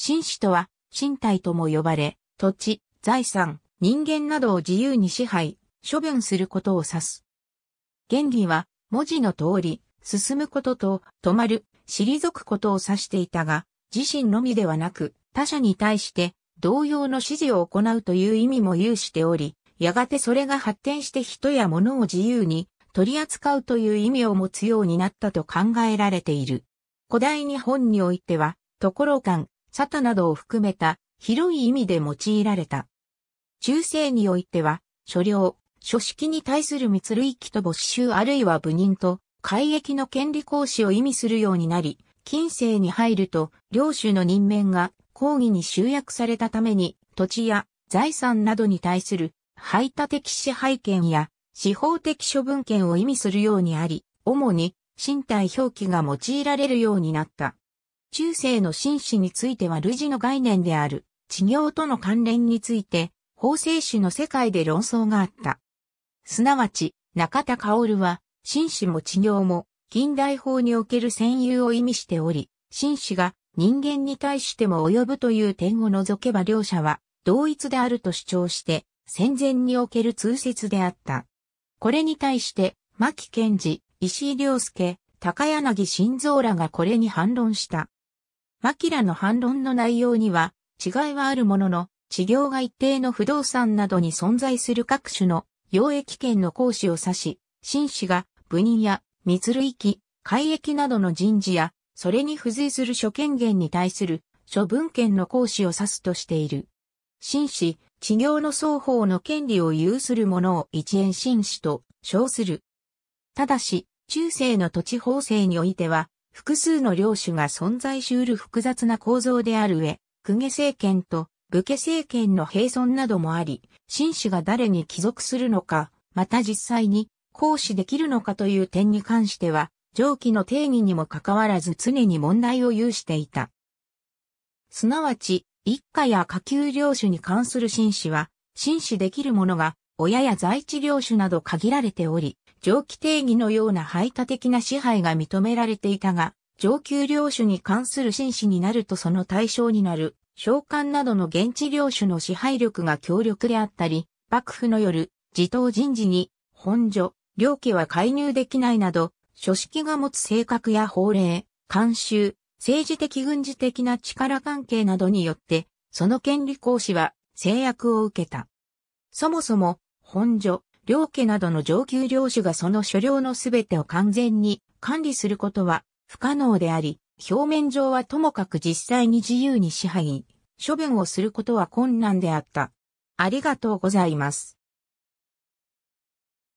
紳士とは、身体とも呼ばれ、土地、財産、人間などを自由に支配、処分することを指す。原理は、文字の通り、進むことと、止まる、退くことを指していたが、自身のみではなく、他者に対して、同様の指示を行うという意味も有しており、やがてそれが発展して人や物を自由に取り扱うという意味を持つようになったと考えられている。古代日本においては、ところ間、サタなどを含めた広い意味で用いられた。中世においては、所領、書式に対する密類期と没収あるいは部人と、海役の権利行使を意味するようになり、近世に入ると、領主の任免が抗議に集約されたために、土地や財産などに対する排他的支配権や司法的処分権を意味するようにあり、主に身体表記が用いられるようになった。中世の紳士については類似の概念である、治療との関連について、法制史の世界で論争があった。すなわち、中田薫は、紳士も治療も、近代法における占有を意味しており、紳士が人間に対しても及ぶという点を除けば両者は同一であると主張して、戦前における通説であった。これに対して、牧賢治、石井良介、高柳晋三らがこれに反論した。マキラの反論の内容には違いはあるものの、治療が一定の不動産などに存在する各種の溶液権の行使を指し、紳士が部人や密類機、海域などの人事や、それに付随する諸権限に対する諸文権の行使を指すとしている。紳士、治療の双方の権利を有する者を一円紳士と称する。ただし、中世の土地法制においては、複数の領主が存在しうる複雑な構造である上、公家政権と武家政権の併存などもあり、紳士が誰に帰属するのか、また実際に行使できるのかという点に関しては、上記の定義にもかかわらず常に問題を有していた。すなわち、一家や下級領主に関する紳士は、紳士できるものが、親や在地領主など限られており、上記定義のような排他的な支配が認められていたが、上級領主に関する紳士になるとその対象になる、召喚などの現地領主の支配力が強力であったり、幕府の夜、自頭人事に、本所、領家は介入できないなど、書式が持つ性格や法令、慣習、政治的軍事的な力関係などによって、その権利行使は制約を受けた。そもそも、本所、領家などの上級領主がその所領のすべてを完全に管理することは不可能であり、表面上はともかく実際に自由に支配、処分をすることは困難であった。ありがとうございます。